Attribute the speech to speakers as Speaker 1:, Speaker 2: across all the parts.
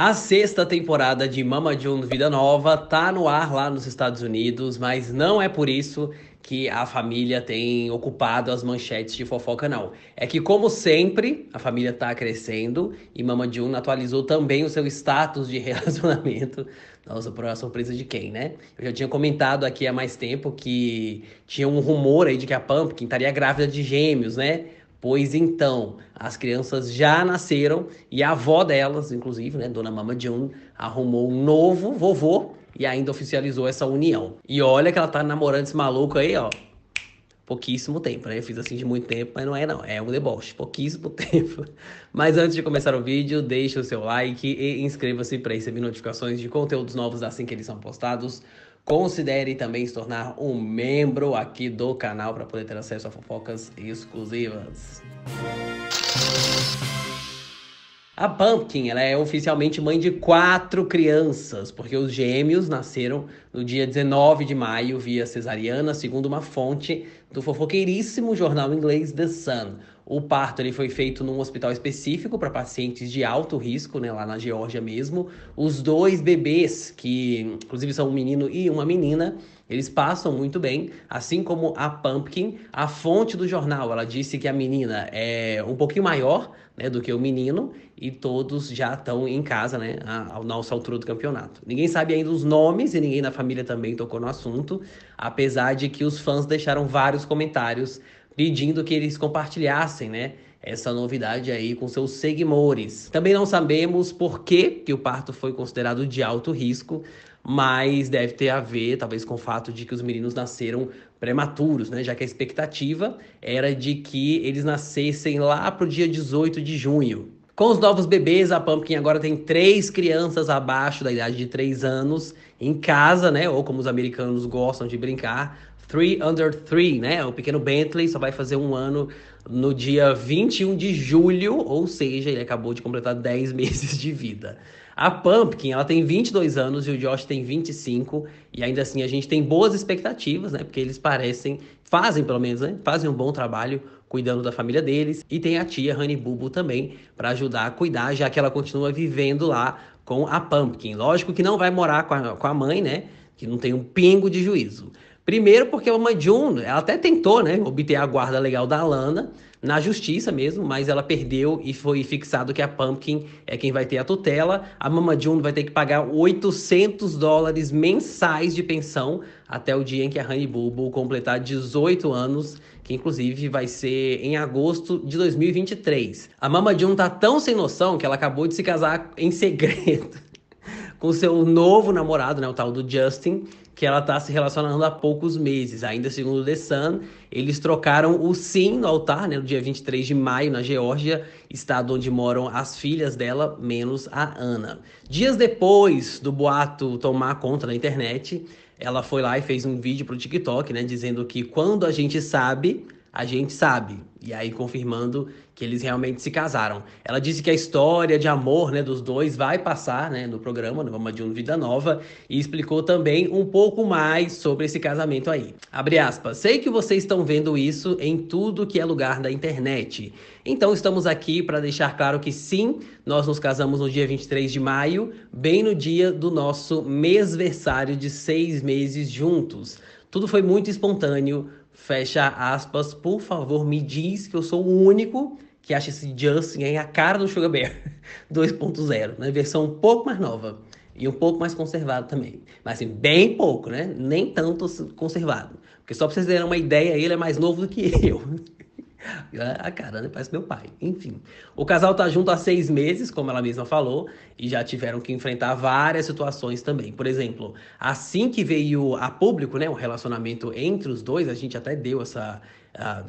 Speaker 1: A sexta temporada de Mama June Vida Nova tá no ar lá nos Estados Unidos, mas não é por isso que a família tem ocupado as manchetes de fofoca, não. É que, como sempre, a família tá crescendo e Mama June atualizou também o seu status de relacionamento. Nossa, por uma surpresa de quem, né? Eu já tinha comentado aqui há mais tempo que tinha um rumor aí de que a Pumpkin estaria grávida de gêmeos, né? Pois então, as crianças já nasceram e a avó delas, inclusive, né, Dona Mama June, arrumou um novo vovô e ainda oficializou essa união. E olha que ela tá namorando esse maluco aí, ó. Pouquíssimo tempo, né? Eu fiz assim de muito tempo, mas não é não, é um deboche, pouquíssimo tempo. Mas antes de começar o vídeo, deixe o seu like e inscreva-se para receber notificações de conteúdos novos assim que eles são postados. Considere também se tornar um membro aqui do canal para poder ter acesso a fofocas exclusivas. A Pumpkin ela é oficialmente mãe de quatro crianças, porque os gêmeos nasceram no dia 19 de maio via cesariana, segundo uma fonte do fofoqueiríssimo jornal inglês The Sun. O parto ele foi feito num hospital específico para pacientes de alto risco, né, lá na Geórgia mesmo. Os dois bebês, que inclusive são um menino e uma menina, eles passam muito bem, assim como a Pumpkin. A fonte do jornal, ela disse que a menina é um pouquinho maior né, do que o menino e todos já estão em casa, né, à nossa altura do campeonato. Ninguém sabe ainda os nomes e ninguém na família também tocou no assunto, apesar de que os fãs deixaram vários comentários pedindo que eles compartilhassem, né? Essa novidade aí com seus seguidores. Também não sabemos por que, que o parto foi considerado de alto risco, mas deve ter a ver, talvez, com o fato de que os meninos nasceram prematuros, né? Já que a expectativa era de que eles nascessem lá pro dia 18 de junho. Com os novos bebês, a Pumpkin agora tem três crianças abaixo da idade de três anos em casa, né? Ou como os americanos gostam de brincar, Three Under Three, né? O pequeno Bentley só vai fazer um ano no dia 21 de julho, ou seja, ele acabou de completar 10 meses de vida. A Pumpkin, ela tem 22 anos e o Josh tem 25, e ainda assim a gente tem boas expectativas, né? Porque eles parecem, fazem pelo menos, né? Fazem um bom trabalho cuidando da família deles. E tem a tia Honey Bubu também para ajudar a cuidar, já que ela continua vivendo lá com a Pumpkin. Lógico que não vai morar com a, com a mãe, né? Que não tem um pingo de juízo. Primeiro, porque a mamãe June, ela até tentou, né, obter a guarda legal da Lana na justiça mesmo, mas ela perdeu e foi fixado que a Pumpkin é quem vai ter a tutela. A Mama June vai ter que pagar 800 dólares mensais de pensão até o dia em que a Honey Bulbo completar 18 anos, que inclusive vai ser em agosto de 2023. A Mama June tá tão sem noção que ela acabou de se casar em segredo com seu novo namorado, né, o tal do Justin, que ela está se relacionando há poucos meses. Ainda segundo The Sun, eles trocaram o sim no altar, né, no dia 23 de maio, na Geórgia, estado onde moram as filhas dela, menos a Ana. Dias depois do boato tomar conta da internet, ela foi lá e fez um vídeo para o TikTok, né, dizendo que quando a gente sabe, a gente sabe. E aí confirmando que eles realmente se casaram. Ela disse que a história de amor, né, dos dois vai passar, né, no programa no Vamos de um Vida Nova e explicou também um pouco mais sobre esse casamento aí. Abre aspas. Sei que vocês estão vendo isso em tudo que é lugar da internet. Então estamos aqui para deixar claro que sim, nós nos casamos no dia 23 de maio, bem no dia do nosso mêsversário de seis meses juntos. Tudo foi muito espontâneo, Fecha aspas, por favor, me diz que eu sou o único que acha esse Justin aí a cara do Sugar Bear 2.0, né? Versão um pouco mais nova e um pouco mais conservado também. Mas assim, bem pouco, né? Nem tanto assim, conservado. Porque só pra vocês terem uma ideia, ele é mais novo do que eu. Ah, a cara né? parece meu pai. Enfim, o casal tá junto há seis meses, como ela mesma falou, e já tiveram que enfrentar várias situações também. Por exemplo, assim que veio a público, né, o relacionamento entre os dois, a gente até deu essa ah,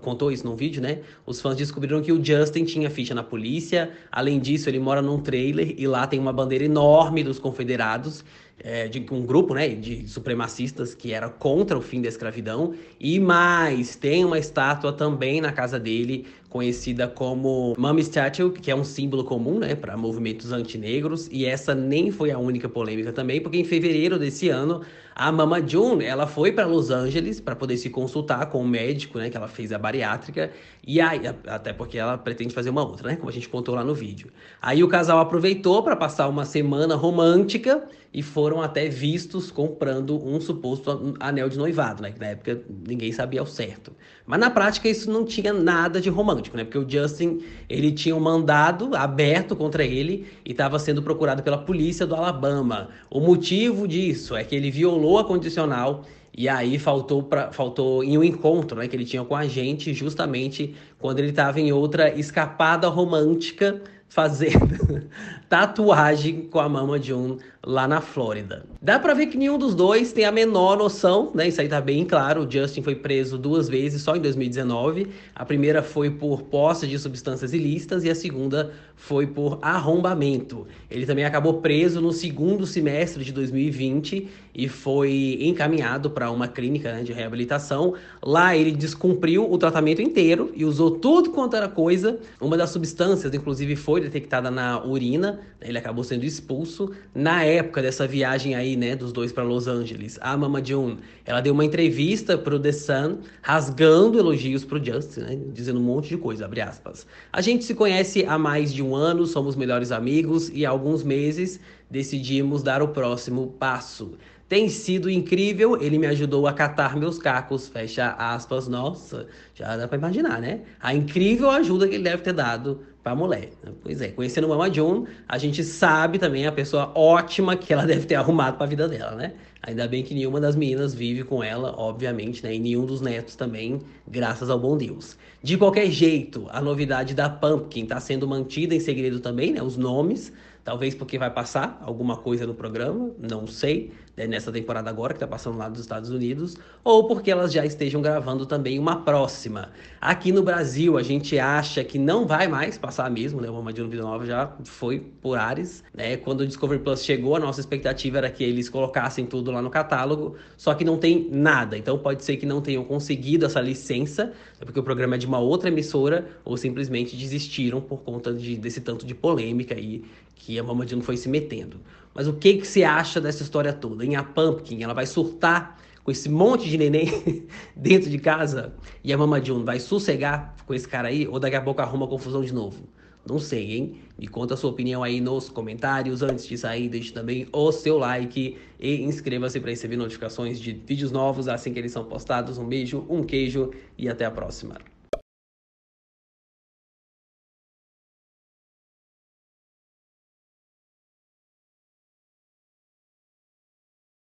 Speaker 1: contou isso num vídeo, né? Os fãs descobriram que o Justin tinha ficha na polícia. Além disso, ele mora num trailer e lá tem uma bandeira enorme dos Confederados é, de um grupo né, de supremacistas que era contra o fim da escravidão, e mais, tem uma estátua também na casa dele, conhecida como Mummy Statue, que é um símbolo comum né, para movimentos antinegros, e essa nem foi a única polêmica também, porque em fevereiro desse ano, a Mama June ela foi para Los Angeles para poder se consultar com o médico né, que ela fez a bariátrica, e aí, até porque ela pretende fazer uma outra, né, como a gente contou lá no vídeo. Aí o casal aproveitou para passar uma semana romântica e foi foram até vistos comprando um suposto anel de noivado, né? Que na época ninguém sabia ao certo. Mas na prática isso não tinha nada de romântico, né? Porque o Justin, ele tinha um mandado aberto contra ele e estava sendo procurado pela polícia do Alabama. O motivo disso é que ele violou a condicional e aí faltou, pra, faltou em um encontro né, que ele tinha com a gente, justamente quando ele estava em outra escapada romântica fazendo tatuagem com a Mama June lá na Flórida. Dá para ver que nenhum dos dois tem a menor noção, né? Isso aí tá bem claro. O Justin foi preso duas vezes só em 2019. A primeira foi por posse de substâncias ilícitas e a segunda foi por arrombamento. Ele também acabou preso no segundo semestre de 2020 e foi encaminhado para uma clínica né, de reabilitação. Lá ele descumpriu o tratamento inteiro e usou tudo quanto era coisa. Uma das substâncias, inclusive, foi foi detectada na urina, né? ele acabou sendo expulso. Na época dessa viagem aí, né, dos dois para Los Angeles, a Mama June, ela deu uma entrevista pro The Sun, rasgando elogios pro Justin, né, dizendo um monte de coisa, abre aspas. A gente se conhece há mais de um ano, somos melhores amigos e há alguns meses decidimos dar o próximo passo. Tem sido incrível, ele me ajudou a catar meus cacos, fecha aspas, nossa, já dá para imaginar, né? A incrível ajuda que ele deve ter dado para mulher. Pois é, conhecendo Mama June, a gente sabe também a pessoa ótima que ela deve ter arrumado para a vida dela, né? Ainda bem que nenhuma das meninas vive com ela, obviamente, né? E nenhum dos netos também, graças ao bom Deus. De qualquer jeito, a novidade da Pumpkin está sendo mantida em segredo também, né? Os nomes, talvez porque vai passar alguma coisa no programa, não sei né, nessa temporada agora, que está passando lá dos Estados Unidos, ou porque elas já estejam gravando também uma próxima. Aqui no Brasil, a gente acha que não vai mais passar mesmo, né? O Vida Nova já foi por ares, né? Quando o Discovery Plus chegou, a nossa expectativa era que eles colocassem tudo lá no catálogo, só que não tem nada. Então pode ser que não tenham conseguido essa licença, né, porque o programa é de uma outra emissora, ou simplesmente desistiram por conta de, desse tanto de polêmica aí que a Mamadino foi se metendo. Mas o que, que você acha dessa história toda? Em a Pumpkin, ela vai surtar com esse monte de neném dentro de casa e a Mama June vai sossegar com esse cara aí ou daqui a pouco arruma confusão de novo? Não sei, hein? Me conta a sua opinião aí nos comentários. Antes de sair, deixe também o seu like e inscreva-se para receber notificações de vídeos novos assim que eles são postados. Um beijo, um queijo e até a próxima.